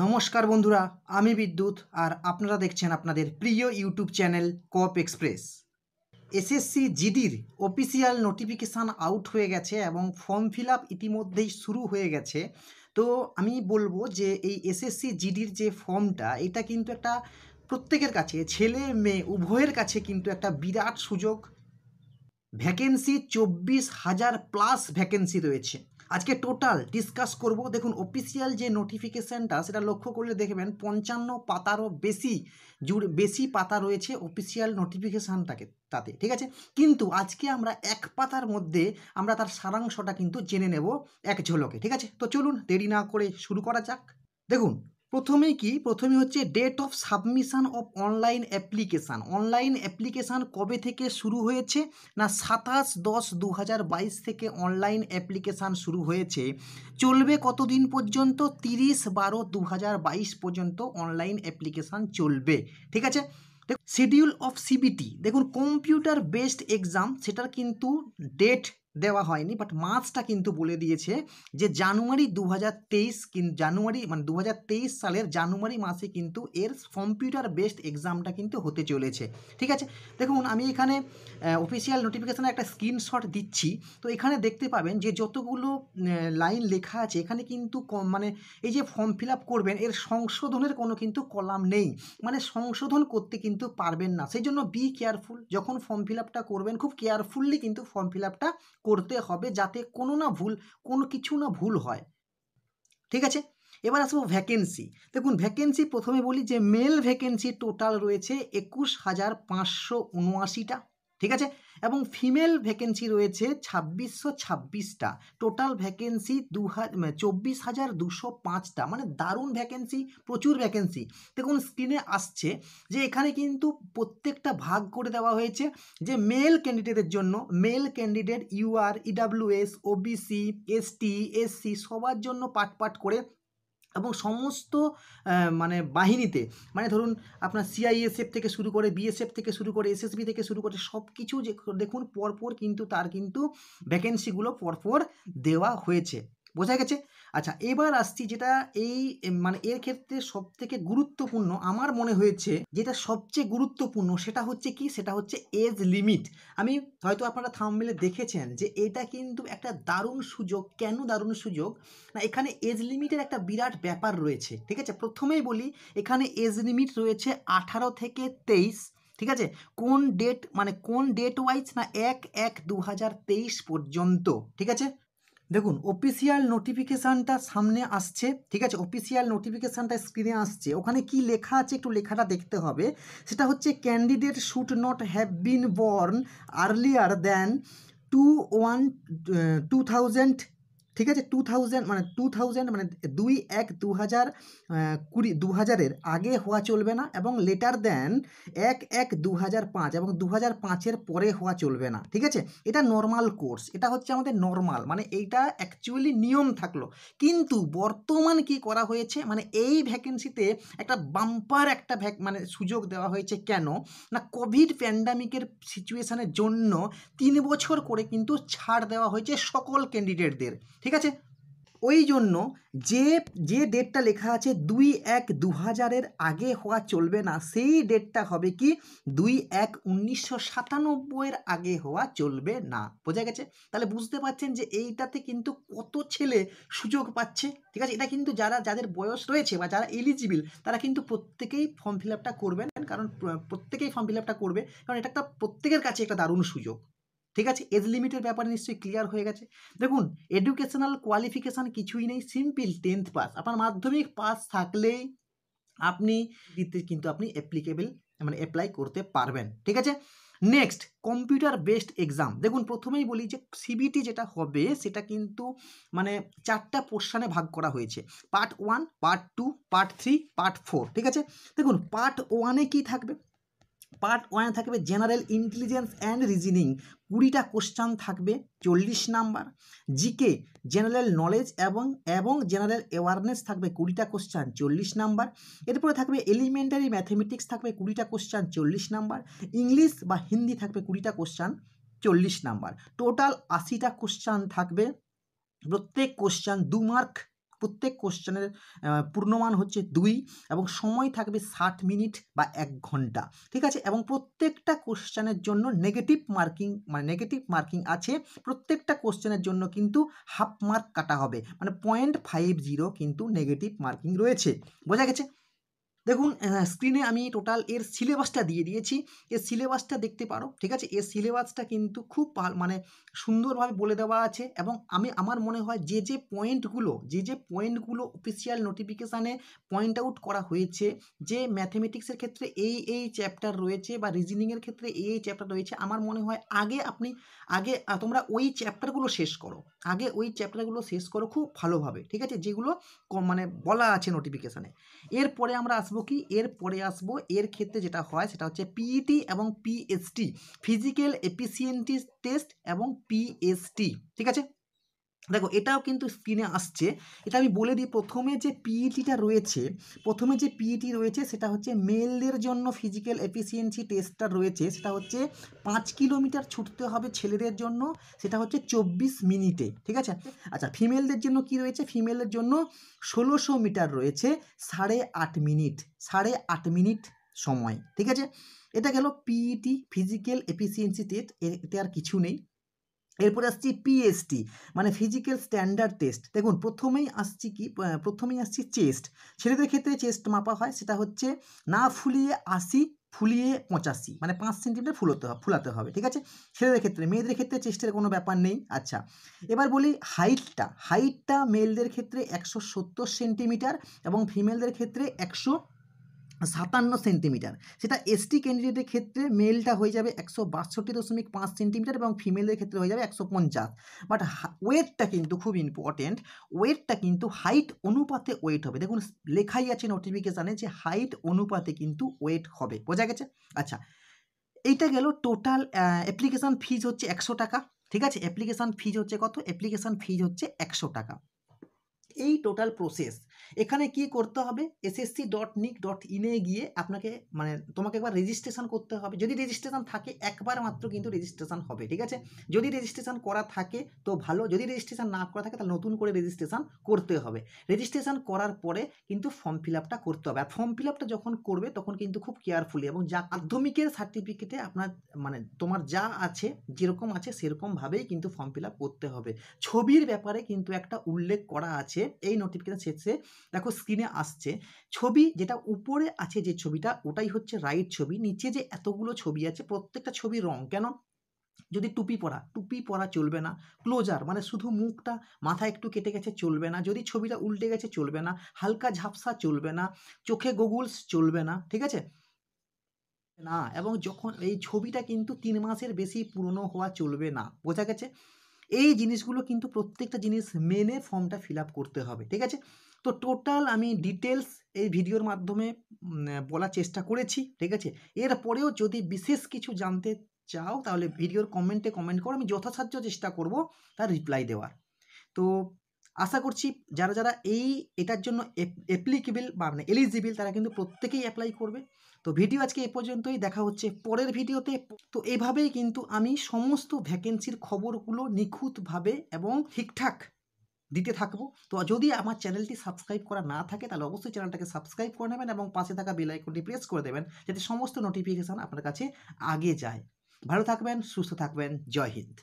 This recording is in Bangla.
নমস্কার বন্ধুরা আমি বিদ্যুৎ আর আপনারা দেখছেন আপনাদের প্রিয় YouTube channel cop express SSC জিডির অফিসিয়াল নোটিফিকেশান আউট হয়ে গেছে এবং ফর্ম ফিল আপ ইতিমধ্যেই শুরু হয়ে গেছে তো আমি বলবো যে এই এসএসসি জিডির যে ফর্মটা এটা কিন্তু একটা প্রত্যেকের কাছে ছেলে মেয়ে উভয়ের কাছে কিন্তু একটা বিরাট সুযোগ ভ্যাকেন্সি চব্বিশ হাজার প্লাস ভ্যাকেন্সি রয়েছে আজকে টোটাল ডিসকাস করব দেখুন অফিসিয়াল যে নোটিফিকেশানটা সেটা লক্ষ্য করলে দেখবেন পঞ্চান্ন পাতারও বেশি জুড়ে বেশি পাতা রয়েছে অফিসিয়াল নোটিফিকেশানটাকে তাতে ঠিক আছে কিন্তু আজকে আমরা এক পাতার মধ্যে আমরা তার সারাংশটা কিন্তু জেনে নেব এক ঝলকে ঠিক আছে তো চলুন দেরি না করে শুরু করা যাক দেখুন প্রথমে কি প্রথমে হচ্ছে date of submission of online application online application কবে থেকে শুরু হয়েছে না সাতাশ দশ দু থেকে অনলাইন অ্যাপ্লিকেশান শুরু হয়েছে চলবে কতদিন পর্যন্ত তিরিশ বারো দু পর্যন্ত অনলাইন অ্যাপ্লিকেশান চলবে ঠিক আছে শিডিউল অফ সিবিটি দেখুন কম্পিউটার বেসড এক্সাম সেটার কিন্তু ডেট দেওয়া হয়নি বাট মার্চটা কিন্তু বলে দিয়েছে যে জানুয়ারি দু হাজার তেইশ জানুয়ারি মানে দু সালের জানুয়ারি মাসে কিন্তু এর কম্পিউটার বেসড এক্সামটা কিন্তু হতে চলেছে ঠিক আছে দেখুন আমি এখানে অফিসিয়াল নোটিফিকেশানে একটা স্ক্রিনশট দিচ্ছি তো এখানে দেখতে পাবেন যে যতগুলো লাইন লেখা আছে এখানে কিন্তু মানে এই যে ফর্ম ফিল করবেন এর সংশোধনের কোনো কিন্তু কলাম নেই মানে সংশোধন করতে কিন্তু পারবেন না সেই জন্য বি কেয়ারফুল যখন ফর্ম ফিল করবেন খুব কেয়ারফুললি কিন্তু ফর্ম ফিল করতে হবে যাতে কোনো না ভুল কোনো কিছু না ভুল হয় ঠিক আছে এবার আসবো ভ্যাকেন্সি দেখুন ভ্যাকেন্সি প্রথমে বলি যে মেল ভ্যাকেন্সি টোটাল রয়েছে একুশ হাজার পাঁচশো উনআশিটা ঠিক আছে এবং ফিমেল ভ্যাকেন্সি রয়েছে ছাব্বিশশো ছাব্বিশটা টোটাল ভ্যাকেন্সি দু চব্বিশ হাজার দুশো পাঁচটা মানে দারুণ ভ্যাকেন্সি প্রচুর ভ্যাকেন্সি দেখুন স্ক্রিনে আসছে যে এখানে কিন্তু প্রত্যেকটা ভাগ করে দেওয়া হয়েছে যে মেল ক্যান্ডিডেটের জন্য male candidate UR EWS OBC ST SC সবার জন্য পাট পাট করে এবং সমস্ত মানে বাহিনীতে মানে ধরুন আপনার সিআইএসএফ থেকে শুরু করে বিএসএফ থেকে শুরু করে এসএসবি থেকে শুরু করে সব কিছু যে দেখুন পরপর কিন্তু তার কিন্তু ভ্যাকেন্সিগুলো পরপর দেওয়া হয়েছে বোঝা গেছে আচ্ছা এবার আসছি যেটা এই মানে এর ক্ষেত্রে সব থেকে গুরুত্বপূর্ণ আমার মনে হয়েছে যেটা সবচেয়ে গুরুত্বপূর্ণ সেটা হচ্ছে কি সেটা হচ্ছে এজ লিমিট আমি হয়তো আপনারা থামবেলে দেখেছেন যে এটা কিন্তু একটা দারুণ সুযোগ কেন দারুণ সুযোগ না এখানে এজ লিমিটের একটা বিরাট ব্যাপার রয়েছে ঠিক আছে প্রথমেই বলি এখানে এজ লিমিট রয়েছে আঠারো থেকে তেইশ ঠিক আছে কোন ডেট মানে কোন ডেট ওয়াইজ না এক এক দু পর্যন্ত ঠিক আছে দেখুন অফিসিয়াল নোটিফিকেশানটা সামনে আসছে ঠিক আছে অফিসিয়াল নোটিফিকেশানটা স্ক্রিনে আসছে ওখানে কি লেখা আছে একটু লেখাটা দেখতে হবে সেটা হচ্ছে candidate should not have been born earlier than two one two thousand ঠিক আছে টু থাউজেন্ড মানে টু থাউজেন্ড মানে দুই এক দু হাজার কুড়ি দু হাজারের আগে হওয়া চলবে না এবং লেটার দেন এক এক দু হাজার পাঁচ এবং দু হাজার পাঁচের পরে হওয়া চলবে না ঠিক আছে এটা নর্মাল কোর্স এটা হচ্ছে আমাদের নর্মাল মানে এইটা অ্যাকচুয়ালি নিয়ম থাকলো কিন্তু বর্তমান কি করা হয়েছে মানে এই ভ্যাকেন্সিতে একটা বাম্পার একটা ভ্যাক মানে সুযোগ দেওয়া হয়েছে কেন না কোভিড প্যান্ডামিকের সিচুয়েশানের জন্য তিন বছর করে কিন্তু ছাড় দেওয়া হয়েছে সকল ক্যান্ডিডেটদের ঠিক আছে ওই জন্য যে যে ডেটটা লেখা আছে দুই এক দু হাজারের আগে হওয়া চলবে না সেই ডেটটা হবে কি দুই এক উনিশশো সাতানব্বইয়ের আগে হওয়া চলবে না বোঝা গেছে তাহলে বুঝতে পারছেন যে এইটাতে কিন্তু কত ছেলে সুযোগ পাচ্ছে ঠিক আছে এটা কিন্তু যারা যাদের বয়স রয়েছে বা যারা এলিজিবল তারা কিন্তু প্রত্যেকেই ফর্ম ফিল আপটা করবেন কারণ প্রত্যেকেই ফর্ম ফিল আপটা করবে কারণ এটা একটা প্রত্যেকের কাছে একটা দারুণ সুযোগ ঠিক আছে এজ লিমিটের ব্যাপারে নিশ্চয়ই ক্লিয়ার হয়ে গেছে দেখুন এডুকেশনাল কোয়ালিফিকেশান কিছুই নেই সিম্পল টেন্থ পাস আপনার মাধ্যমিক পাস থাকলেই আপনি কিন্তু আপনি অ্যাপ্লিকেবল মানে অ্যাপ্লাই করতে পারবেন ঠিক আছে নেক্সট কম্পিউটার বেসড এক্সাম দেখুন প্রথমেই বলি যে সিবিটি যেটা হবে সেটা কিন্তু মানে চারটা পোর্শানে ভাগ করা হয়েছে part one part two part three part four ঠিক আছে দেখুন পার্ট ওয়ানে কি থাকবে পার্ট ওয়ানে থাকবে জেনারেল ইন্টেলিজেন্স অ্যান্ড রিজনিং কুড়িটা কোশ্চান থাকবে চল্লিশ নাম্বার জিকে জেনারেল নলেজ এবং এবং জেনারেল অ্যাওয়ারনেস থাকবে কুড়িটা কোশ্চান চল্লিশ নাম্বার এরপরে থাকবে এলিমেন্টারি ম্যাথেমেটিক্স থাকবে কুড়িটা কোশ্চান চল্লিশ নাম্বার ইংলিশ বা হিন্দি থাকবে কুড়িটা কোশ্চান চল্লিশ নাম্বার টোটাল আশিটা কোশ্চান থাকবে প্রত্যেক কোশ্চান দু মার্ক প্রত্যেক কোশ্চেনের পূর্ণমান হচ্ছে দুই এবং সময় থাকবে ষাট মিনিট বা এক ঘন্টা ঠিক আছে এবং প্রত্যেকটা কোশ্চেনের জন্য নেগেটিভ মার্কিং মানে নেগেটিভ মার্কিং আছে প্রত্যেকটা কোশ্চেনের জন্য কিন্তু হাফ মার্ক কাটা হবে মানে পয়েন্ট ফাইভ জিরো কিন্তু নেগেটিভ মার্কিং রয়েছে বোঝা গেছে দেখুন স্ক্রিনে আমি টোটাল এর সিলেবাসটা দিয়ে দিয়েছি এর সিলেবাসটা দেখতে পারো ঠিক আছে এর সিলেবাসটা কিন্তু খুব মানে সুন্দরভাবে বলে দেওয়া আছে এবং আমি আমার মনে হয় যে যে পয়েন্টগুলো যে যে পয়েন্টগুলো অফিসিয়াল নোটিফিকেশানে পয়েন্ট আউট করা হয়েছে যে ম্যাথমেটিক্সের ক্ষেত্রে এই এই চ্যাপ্টার রয়েছে বা রিজনিংয়ের ক্ষেত্রে এই এই চ্যাপ্টার রয়েছে আমার মনে হয় আগে আপনি আগে তোমরা ওই চ্যাপ্টারগুলো শেষ করো আগে ওই চ্যাপ্টারগুলো শেষ করো খুব ভালোভাবে ঠিক আছে যেগুলো মানে বলা আছে নোটিফিকেশানে এরপরে আমরা আসবো কি এর পরে আসবো এর ক্ষেত্রে যেটা হয় সেটা হচ্ছে পিইটি e এবং পিএসটি ফিজিক্যাল এফিসিয়েন্টি টেস্ট এবং পিএসটি ঠিক আছে দেখো এটাও কিন্তু স্ক্রিনে আসছে এটা আমি বলে দিই প্রথমে যে পিইটিটা e রয়েছে প্রথমে যে পিইটি e রয়েছে সেটা হচ্ছে মেলদের জন্য ফিজিক্যাল এফিসিয়েন্সি টেস্টটা রয়েছে সেটা হচ্ছে পাঁচ কিলোমিটার ছুটতে হবে ছেলেদের জন্য সেটা হচ্ছে চব্বিশ মিনিটে ঠিক আছে আচ্ছা ফিমেলদের জন্য কি রয়েছে ফিমেলের জন্য ষোলোশো মিটার রয়েছে সাড়ে আট মিনিট সাড়ে আট মিনিট সময় ঠিক আছে এটা গেল পিইটি ফিজিক্যাল এফিসিয়েন্সি টেস্ট এতে আর কিছু নেই এরপরে আসছি পিএসটি মানে ফিজিক্যাল স্ট্যান্ডার্ড টেস্ট দেখুন প্রথমেই আসছি কি প্রথমেই আসছি চেস্ট ছেলেদের ক্ষেত্রে চেস্ট মাপা হয় সেটা হচ্ছে না ফুলিয়ে আশি ফুলিয়ে পঁচাশি মানে পাঁচ সেন্টিমিটার ফুলোতে হবে ফুলাতে হবে ঠিক আছে ছেলেদের ক্ষেত্রে মেয়েদের ক্ষেত্রে চেস্টের কোনো ব্যাপার নেই আচ্ছা এবার বলি হাইটটা হাইটটা মেলদের ক্ষেত্রে একশো সত্তর সেন্টিমিটার এবং ফিমেলদের ক্ষেত্রে একশো সাতান্ন সেন্টিমিটার সেটা এসটি ক্যান্ডিডেটের ক্ষেত্রে মেলটা হয়ে যাবে একশো বাষট্টি দশমিক পাঁচ সেন্টিমিটার এবং ফিমেলের ক্ষেত্রে হয়ে যাবে একশো পঞ্চাশ বাট ওয়েটটা কিন্তু খুব ইম্পর্টেন্ট ওয়েটটা কিন্তু হাইট অনুপাতে ওয়েট হবে দেখুন লেখাই আছে নোটিফিকেশানে যে হাইট অনুপাতে কিন্তু ওয়েট হবে বোঝা গেছে আচ্ছা এইটা গেল টোটাল অ্যাপ্লিকেশান ফিজ হচ্ছে একশো টাকা ঠিক আছে অ্যাপ্লিকেশান ফিজ হচ্ছে কত অ্যাপ্লিকেশান ফিজ হচ্ছে একশো টাকা এই টোটাল প্রসেস এখানে কি করতে হবে এসএসসি ডট নিক ডট ইনে গিয়ে আপনাকে মানে তোমাকে একবার রেজিস্ট্রেশন করতে হবে যদি রেজিস্ট্রেশন থাকে একবার মাত্র কিন্তু রেজিস্ট্রেশন হবে ঠিক আছে যদি রেজিস্ট্রেশন করা থাকে তো ভালো যদি রেজিস্ট্রেশন না করা থাকে তাহলে নতুন করে রেজিস্ট্রেশন করতে হবে রেজিস্ট্রেশন করার পরে কিন্তু ফর্ম ফিল আপটা করতে হবে আর ফর্ম ফিল আপটা যখন করবে তখন কিন্তু খুব কেয়ারফুলি এবং যা মাধ্যমিকের সার্টিফিকেটে আপনার মানে তোমার যা আছে যেরকম আছে সেরকমভাবেই কিন্তু ফর্ম ফিল আপ করতে হবে ছবির ব্যাপারে কিন্তু একটা উল্লেখ করা আছে এই নোটিফিকেশান শেষে দেখো স্ক্রিনে আসছে ছবি যেটা উপরে আছে যে ছবিটা ওটাই হচ্ছে রাইট ছবি নিচে যে এতগুলো ছবি আছে প্রত্যেকটা ছবি রং কেন যদি টুপি পরা টুপি পরা চলবে না ক্লোজার মানে শুধু মুখটা মাথা একটু কেটে গেছে চলবে না যদি ছবিটা উল্টে গেছে চলবে না হালকা ঝাপসা চলবে না চোখে গোগুলস চলবে না ঠিক আছে না এবং যখন এই ছবিটা কিন্তু তিন মাসের বেশি পুরনো হওয়া চলবে না বোঝা গেছে এই জিনিসগুলো কিন্তু প্রত্যেকটা জিনিস মেনে ফর্মটা ফিল করতে হবে ঠিক আছে তো টোটাল আমি ডিটেলস এই ভিডিওর মাধ্যমে বলার চেষ্টা করেছি ঠিক আছে এরপরেও যদি বিশেষ কিছু জানতে চাও তাহলে ভিডিওর কমেন্টে কমেন্ট করো আমি যথাসাধ্য চেষ্টা করব তার রিপ্লাই দেওয়ার তো আশা করছি যারা যারা এই এটার জন্য অ্যাপ্লিকেবল বা মানে এলিজিবল তারা কিন্তু প্রত্যেকেই অ্যাপ্লাই করবে তো ভিডিও আজকে এ পর্যন্তই দেখা হচ্ছে পরের ভিডিওতে তো এভাবেই কিন্তু আমি সমস্ত ভ্যাকেন্সির খবরগুলো নিখুঁতভাবে এবং ঠিকঠাক দিতে থাকবো তো যদি আমার চ্যানেলটি সাবস্ক্রাইব করা না থাকে তাহলে অবশ্যই চ্যানেলটাকে সাবস্ক্রাইব করে নেবেন এবং পাশে থাকা বেলাইকনটি প্রেস করে দেবেন যাতে সমস্ত নোটিফিকেশান আপনার কাছে আগে যায় ভালো থাকবেন সুস্থ থাকবেন জয় হিন্দ